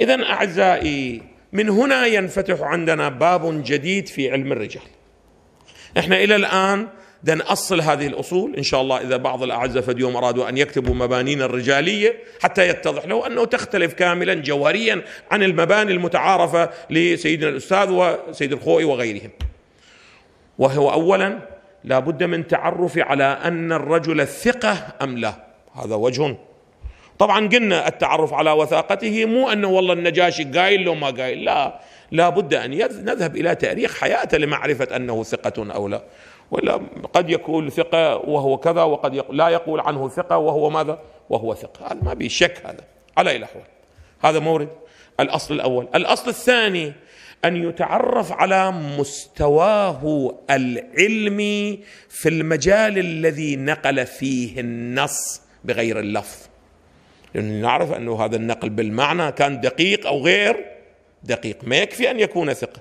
اذا اعزائي من هنا ينفتح عندنا باب جديد في علم الرجال احنا الى الان دن نأصل هذه الأصول إن شاء الله إذا بعض الأعزاء فد أرادوا أن يكتبوا مبانينا الرجالية حتى يتضح له أنه تختلف كاملا جوهريا عن المباني المتعارفة لسيدنا الأستاذ وسيد الخوئي وغيرهم وهو أولا لا بد من تعرف على أن الرجل ثقة أم لا هذا وجه طبعا قلنا التعرف على وثاقته مو انه والله النجاشي قايل لو ما قايل لا لابد ان نذهب الى تاريخ حياته لمعرفه انه ثقه او لا ولا قد يقول ثقه وهو كذا وقد لا يقول عنه ثقه وهو ماذا؟ وهو ثقه هذا ما به شك هذا على اي الاحوال هذا مورد الاصل الاول الاصل الثاني ان يتعرف على مستواه العلمي في المجال الذي نقل فيه النص بغير اللفظ لأننا نعرف أنه هذا النقل بالمعنى كان دقيق أو غير دقيق ما يكفي أن يكون ثقة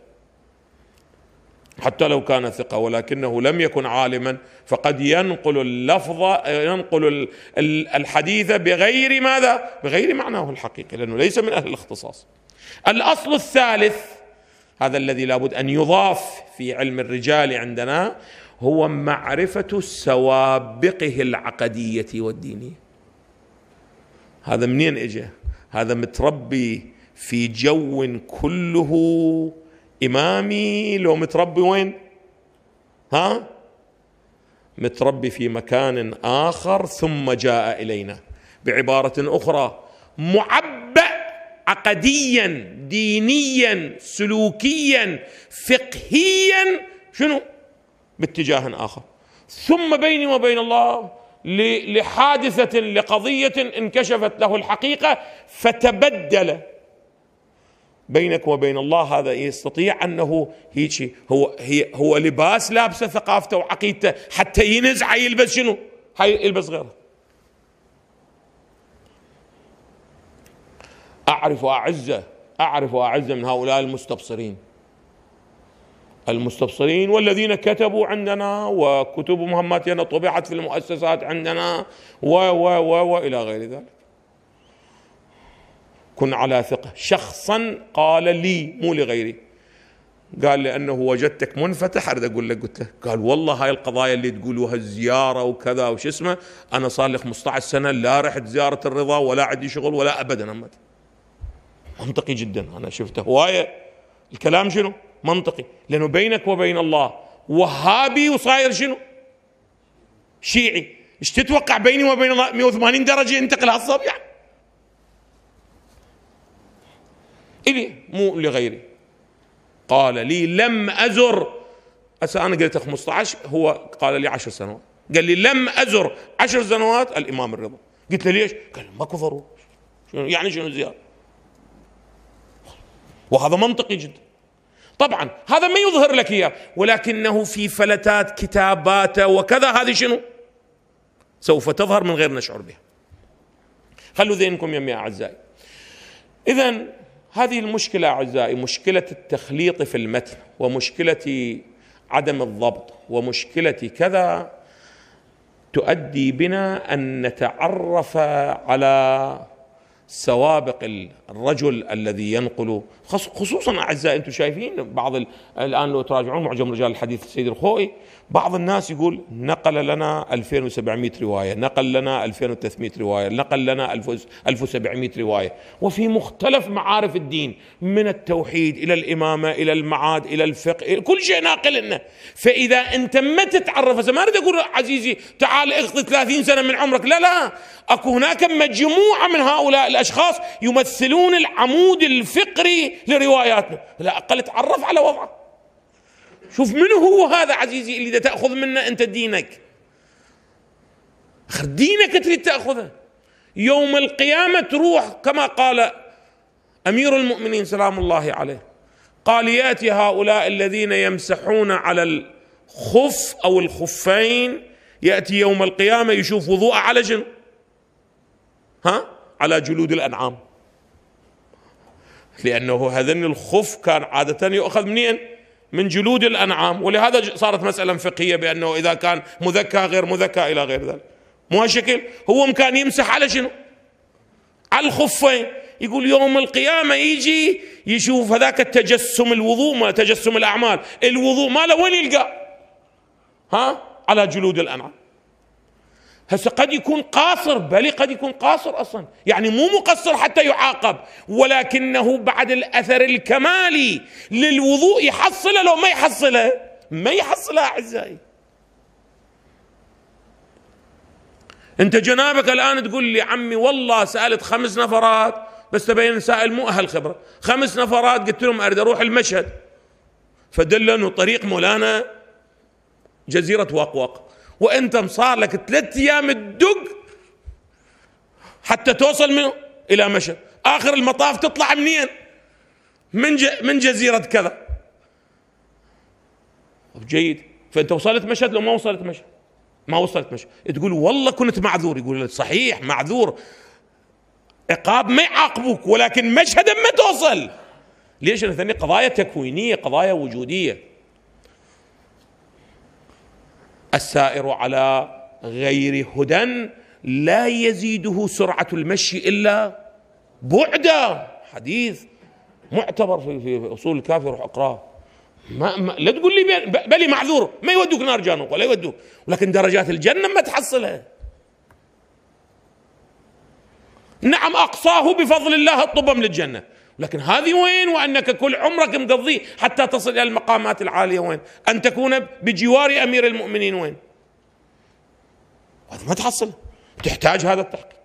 حتى لو كان ثقة ولكنه لم يكن عالما فقد ينقل اللفظ ينقل الحديث بغير ماذا بغير معناه الحقيقي لأنه ليس من أهل الاختصاص الأصل الثالث هذا الذي لابد أن يضاف في علم الرجال عندنا هو معرفة سوابقه العقدية والدينية هذا منين اجى هذا متربي في جو كله إمامي لو متربي وين ها متربي في مكان آخر ثم جاء إلينا بعبارة أخرى معبأ عقديا دينيا سلوكيا فقهيا شنو باتجاه آخر ثم بيني وبين الله لحادثه لقضيه انكشفت له الحقيقه فتبدل بينك وبين الله هذا يستطيع انه هيك هو هي هو لباس لابسه ثقافته وعقيدته حتى ينزع يلبس شنو؟ هاي يلبس غيره. اعرف اعزه اعرف اعزه من هؤلاء المستبصرين المستبصرين والذين كتبوا عندنا وكتب مهماتنا طبعت في المؤسسات عندنا و و و والى غير ذلك كن على ثقة شخصا قال لي مو لغيري قال لأنه وجدتك منفتح أريد أقول لك قلت له قال والله هاي القضايا اللي تقولوها الزيارة وكذا وش اسمه أنا صار لي 15 سنة لا رحت زيارة الرضا ولا عندي شغل ولا أبدا منطقي جدا أنا شفته هواية الكلام شنو منطقي لانه بينك وبين الله وهابي وصاير شنو؟ شيعي ايش تتوقع بيني وبين الله 180 درجه ينتقل يعني الي مو لغيري قال لي لم ازر هسه انا قلت 15 هو قال لي 10 سنوات قال لي لم ازر 10 سنوات الامام الرضا قلت له ليش؟ قال ماكو ضروره يعني شنو زياده؟ وهذا منطقي جدا طبعا هذا ما يظهر لك اياه ولكنه في فلتات كتاباته وكذا هذه شنو؟ سوف تظهر من غير نشعر بها. خلوا ذهنكم يمي اعزائي. اذا هذه المشكله اعزائي مشكله التخليط في المتن ومشكله عدم الضبط ومشكله كذا تؤدي بنا ان نتعرف على سوابق الرجل الذي ينقل خصوصا اعزائي انتم شايفين بعض الان لو تراجعون معجم رجال الحديث السيد الخوئي بعض الناس يقول نقل لنا 2700 روايه، نقل لنا 2300 روايه، نقل لنا 1700 روايه، وفي مختلف معارف الدين من التوحيد الى الامامه الى المعاد الى الفقه، كل شيء ناقل لنا، فاذا انت ما تتعرف ما اريد اقول عزيزي تعال اخذ 30 سنه من عمرك، لا لا اكو هناك مجموعه من هؤلاء الاشخاص يمثلون العمود الفقري لرواياتنا لا اقل تعرف على وضعه شوف من هو هذا عزيزي اللي تاخذ منه انت دينك اخر دينك تريد تاخذه يوم القيامه تروح كما قال امير المؤمنين سلام الله عليه قال ياتي هؤلاء الذين يمسحون على الخف او الخفين ياتي يوم القيامه يشوف وضوءه على جنب ها على جلود الأنعام لأنه هذن الخف كان عادة يؤخذ منين من جلود الأنعام ولهذا صارت مسألة فقهية بأنه إذا كان مذكى غير مذكى إلى غير ذلك مو هالشكل هو كان يمسح على شنو على الخفين يقول يوم القيامة يجي يشوف هذاك التجسم الوضوء ما تجسم الأعمال الوضوء ما له وين يلقى ها على جلود الأنعام هسه قد يكون قاصر بل قد يكون قاصر اصلا يعني مو مقصر حتى يعاقب ولكنه بعد الاثر الكمالي للوضوء يحصله لو ما يحصله ما يحصله اعزائي انت جنابك الان تقول لي عمي والله سالت خمس نفرات بس تبين سائل مو اهل خبره خمس نفرات قلت لهم اريد اروح المشهد فدل انه طريق مولانا جزيره واقواق وانت مصار لك ثلاث ايام تدق حتى توصل منه الى مشهد اخر المطاف تطلع منين من من جزيره كذا جيد فانت وصلت مشهد لو ما وصلت مشهد ما وصلت مشهد تقول والله كنت معذور يقول صحيح معذور عقاب ما يعاقبك ولكن مشهد ما توصل ليش انا ثاني قضايا تكوينيه قضايا وجوديه السائر على غير هدى لا يزيده سرعه المشي الا بعدا حديث معتبر في, في اصول الكافي روح اقراه ما, ما لا تقول لي بلي معذور ما يودوك نار جانوق ولا يودوك ولكن درجات الجنه ما تحصلها نعم اقصاه بفضل الله الطبم للجنه لكن هذه وين وانك كل عمرك مقضيه حتى تصل الى المقامات العاليه وين؟ ان تكون بجوار امير المؤمنين وين؟ هذا ما تحصل تحتاج هذا التحقيق